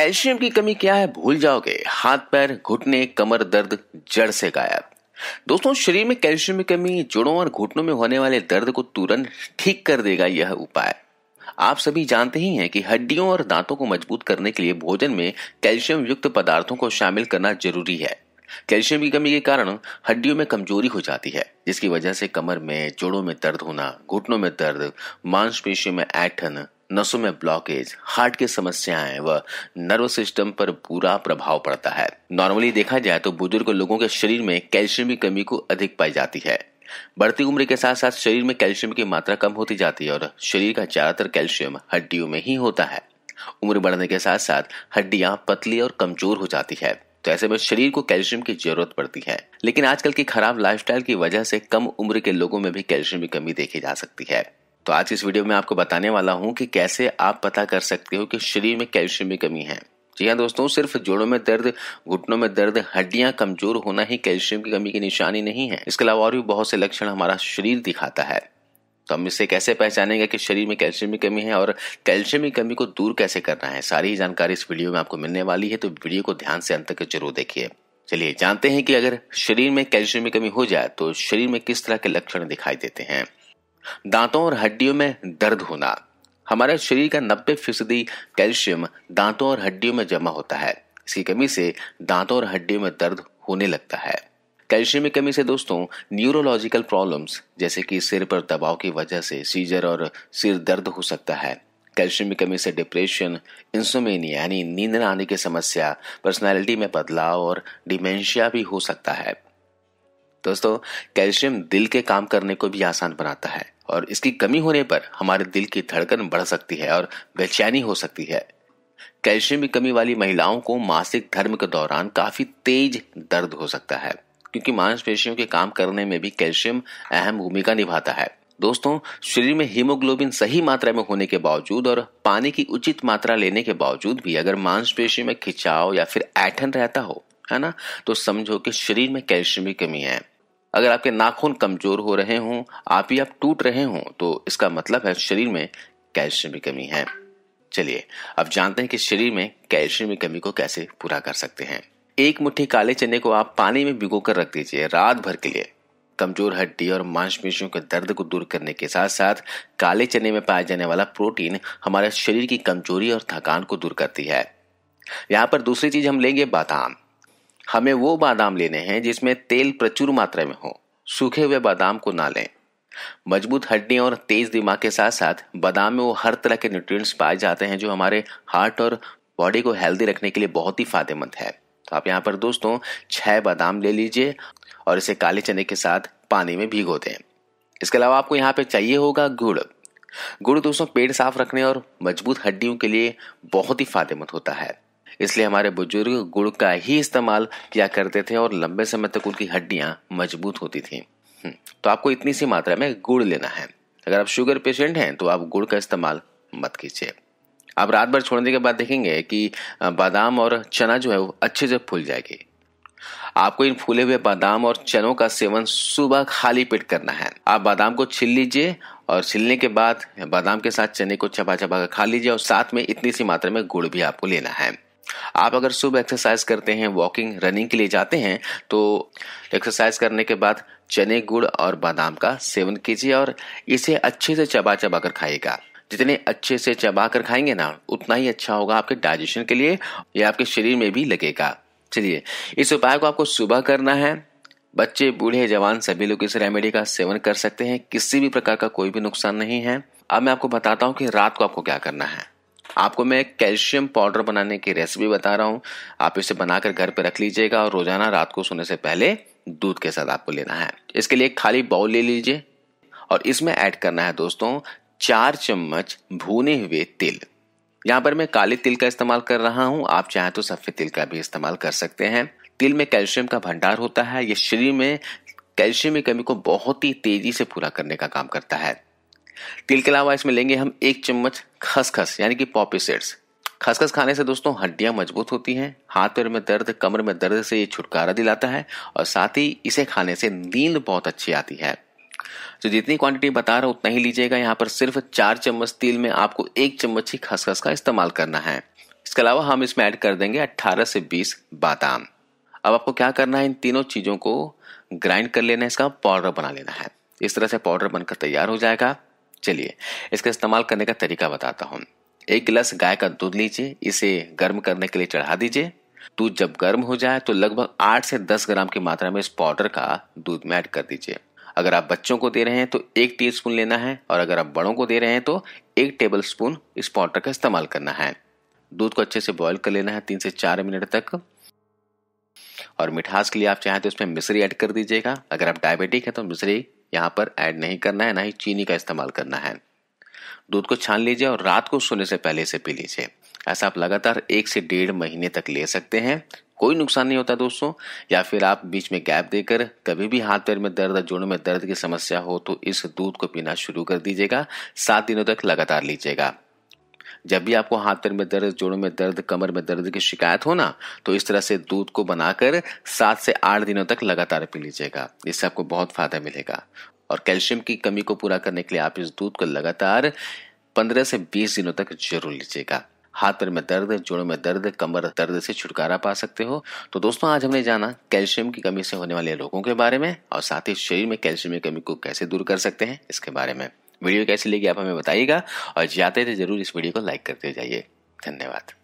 calcium की कमी क्या है भूल जाओगे हाथ पैर घुटने कमर दर्द जड़ से गायब दोस्तों शरीर में कैल्शियम की कमी जोड़ों और घुटनों में होने वाले दर्द को तुरंत ठीक कर देगा यह उपाय आप सभी जानते ही हैं कि हड्डियों और दांतों को मजबूत करने के लिए भोजन में कैल्शियम युक्त पदार्थों को शामिल करना जरूरी है कैल्शियम की कमी के कारण हड्डियों में कमजोरी हो जाती है जिसकी वजह से कमर में जोड़ों में दर्द होना घुटनों में दर्द मांसपेशियों में ऐठन नसों में ब्लॉकेज हार्ट की समस्याएं व नर्व सिस्टम पर बुरा प्रभाव पड़ता है नॉर्मली देखा जाए तो बुजुर्ग लोगों के शरीर में कैल्शियम की कमी को अधिक पाई जाती है बढ़ती उम्र के साथ साथ शरीर में कैल्शियम की मात्रा कम होती जाती है और शरीर का ज्यादातर कैल्शियम हड्डियों में ही होता है उम्र बढ़ने के साथ साथ हड्डियां पतली और कमजोर हो जाती है तो ऐसे में शरीर को कैल्शियम की जरूरत पड़ती है लेकिन आजकल की खराब लाइफस्टाइल की वजह से कम उम्र के लोगों में भी कैल्शियम की कमी देखी जा सकती है तो आज इस वीडियो में आपको बताने वाला हूं कि कैसे आप पता कर सकते हो कि शरीर में कैल्शियम की कमी है जी हाँ दोस्तों सिर्फ जोड़ों में दर्द घुटनों में दर्द हड्डियां कमजोर होना ही कैल्शियम की कमी की निशानी नहीं है इसके अलावा और भी बहुत से लक्षण हमारा शरीर दिखाता है तो हम इसे कैसे पहचानेंगे कि शरीर में कैल्शियम की कमी है और कैल्शियम की कमी को दूर कैसे करना है सारी जानकारी इस वीडियो में आपको मिलने वाली है तो वीडियो को ध्यान से अंत तक जरूर देखिए चलिए जानते हैं कि अगर शरीर में कैल्शियम की कमी हो जाए तो शरीर में किस तरह के लक्षण दिखाई देते हैं दांतों और हड्डियों में दर्द होना हमारे शरीर का 90 फीसदी कैल्शियम दांतों और हड्डियों में जमा होता है इसकी कमी से दांतों और हड्डियों में दर्द होने लगता है कैल्शियम की कमी से दोस्तों न्यूरोलॉजिकल प्रॉब्लम्स जैसे कि सिर पर दबाव की वजह से सीजर और सिर दर्द हो सकता है कैल्शियम की कमी से डिप्रेशन इंसोमेनिया यानी नींद आने की समस्या पर्सनैलिटी में बदलाव और डिमेंशिया भी हो सकता है दोस्तों कैल्शियम दिल के काम करने को भी आसान बनाता है और इसकी कमी होने पर हमारे दिल की धड़कन बढ़ सकती है और बेचैनी हो सकती है कैल्शियम की कमी वाली महिलाओं को मासिक धर्म के दौरान काफी तेज दर्द हो सकता है क्योंकि मांसपेशियों के काम करने में भी कैल्शियम अहम भूमिका निभाता है दोस्तों शरीर में हीमोग्लोबिन सही मात्रा में होने के बावजूद और पानी की उचित मात्रा लेने के बावजूद भी अगर मांसपेशी में खिंचाव या फिर ऐठन रहता हो है ना तो समझो कि शरीर में कैल्शियम की कमी है अगर आपके नाखून कमजोर हो रहे हों आप ही आप टूट रहे हों तो इसका मतलब है शरीर में कैल्शियम की कमी है चलिए अब जानते हैं कि शरीर में कैल्शियम की कमी को कैसे पूरा कर सकते हैं एक मुट्ठी काले चने को आप पानी में भिगो कर रख दीजिए रात भर के लिए कमजोर हड्डी और मांसपेशियों के दर्द को दूर करने के साथ साथ काले चने में पाया जाने वाला प्रोटीन हमारे शरीर की कमजोरी और थकान को दूर करती है यहाँ पर दूसरी चीज हम लेंगे बादाम हमें वो बादाम लेने हैं जिसमें तेल प्रचुर मात्रा में हो सूखे हुए बादाम को ना लें मजबूत हड्डियों और तेज दिमाग के साथ साथ बादाम में वो हर तरह के न्यूट्रिएंट्स पाए जाते हैं जो हमारे हार्ट और बॉडी को हेल्दी रखने के लिए बहुत ही फायदेमंद है तो आप यहाँ पर दोस्तों छह बादाम ले लीजिए और इसे काले चने के साथ पानी में भिगो दें इसके अलावा आपको यहाँ पे चाहिए होगा गुड़ गुड़ दोस्तों पेट साफ रखने और मजबूत हड्डियों के लिए बहुत ही फायदेमंद होता है इसलिए हमारे बुजुर्ग गुड़ का ही इस्तेमाल किया करते थे और लंबे समय तक उनकी हड्डियां मजबूत होती थी हम्म, तो आपको इतनी सी मात्रा में गुड़ लेना है अगर आप शुगर पेशेंट हैं तो आप गुड़ का इस्तेमाल मत कीजिए आप रात भर छोड़ने के बाद देखेंगे कि बादाम और चना जो है वो अच्छे से फूल जाएगी आपको इन फूले हुए बादाम और चनों का सेवन सुबह खाली पेट करना है आप बादाम को छिल लीजिए और छिलने के बाद बादाम के साथ चने को चबा चबा कर खा लीजिए और साथ में इतनी सी मात्रा में गुड़ भी आपको लेना है आप अगर सुबह एक्सरसाइज करते हैं वॉकिंग रनिंग के लिए जाते हैं तो एक्सरसाइज करने के बाद चने गुड़ और बादाम का सेवन कीजिए और इसे अच्छे से चबा चबा कर खाइएगा जितने अच्छे से चबा कर खाएंगे ना उतना ही अच्छा होगा आपके डाइजेशन के लिए या आपके शरीर में भी लगेगा चलिए इस उपाय को आपको सुबह करना है बच्चे बूढ़े जवान सभी लोग इस रेमेडी का सेवन कर सकते हैं किसी भी प्रकार का कोई भी नुकसान नहीं है अब मैं आपको बताता हूँ कि रात को आपको क्या करना है आपको मैं कैल्शियम पाउडर बनाने की रेसिपी बता रहा हूँ आप इसे बनाकर घर पर रख लीजिएगा और रोजाना रात को सोने से पहले दूध के साथ आपको लेना है इसके लिए खाली बाउल ले लीजिए और इसमें ऐड करना है दोस्तों चार चम्मच भुने हुए तिल यहाँ पर मैं काले तिल का इस्तेमाल कर रहा हूँ आप चाहें तो सफ़ेद तिल का भी इस्तेमाल कर सकते हैं तिल में कैल्शियम का भंडार होता है ये शरीर में कैल्शियम की कमी को बहुत ही तेजी से पूरा करने का काम करता है तिल के अलावा इसमें लेंगे हम एक चम्मच खसखस यानी कि पॉपी सीड्स खसखस खाने से दोस्तों हड्डियां मजबूत होती हैं हाथ पैर में दर्द कमर में दर्द से ये छुटकारा दिलाता है और साथ ही इसे खाने से नींद बहुत अच्छी आती है तो जितनी क्वांटिटी बता रहा हूँ उतना ही लीजिएगा यहाँ पर सिर्फ चार चम्मच तिल में आपको एक चम्मच ही खसखस का इस्तेमाल करना है इसके अलावा हम इसमें ऐड कर देंगे 18 से 20 बादाम अब आपको क्या करना है इन तीनों चीज़ों को ग्राइंड कर लेना है इसका पाउडर बना लेना है इस तरह से पाउडर बनकर तैयार हो जाएगा चलिए इसका इस्तेमाल करने का तरीका बताता हूँ एक गिलास गाय का दूध लीजिए इसे गर्म करने के लिए चढ़ा दीजिए दूध जब गर्म हो जाए तो लगभग आठ से दस ग्राम की मात्रा में इस पाउडर का दूध में ऐड कर दीजिए अगर आप बच्चों को दे रहे हैं तो एक टी स्पून लेना है और अगर आप बड़ों को दे रहे हैं तो एक टेबल स्पून इस पाउडर का इस्तेमाल करना है दूध को अच्छे से बॉयल कर लेना है तीन से चार मिनट तक और मिठास के लिए आप चाहें तो इसमें मिश्री ऐड कर दीजिएगा अगर आप डायबिटिक हैं तो मिश्री यहाँ पर ऐड नहीं करना है ना ही चीनी का इस्तेमाल करना है दूध को छान लीजिए और रात को सोने से पहले इसे पी लीजिए ऐसा आप लगातार एक से डेढ़ महीने तक ले सकते हैं कोई नुकसान नहीं होता दोस्तों या फिर आप बीच में गैप देकर कभी भी हाथ पैर में दर्द जोड़ों में दर्द की समस्या हो तो इस दूध को पीना शुरू कर दीजिएगा सात दिनों तक लगातार लीजिएगा जब भी आपको हाथ पैर में दर्द जोड़ों में दर्द कमर में दर्द की शिकायत हो ना तो इस तरह से दूध को बनाकर सात से आठ दिनों तक लगातार पी लीजिएगा इससे आपको बहुत फायदा मिलेगा और कैल्शियम की कमी को पूरा करने के लिए आप इस दूध को लगातार पंद्रह से बीस दिनों तक जरूर लीजिएगा हाथ पैर में दर्द जोड़ों में दर्द कमर दर्द से छुटकारा पा सकते हो तो दोस्तों आज हमने जाना कैल्शियम की कमी से होने वाले रोगों के बारे में और साथ ही शरीर में कैल्शियम की कमी को कैसे दूर कर सकते हैं इसके बारे में वीडियो कैसी लगी आप हमें बताइएगा और जाते थे ज़रूर इस वीडियो को लाइक करते जाइए धन्यवाद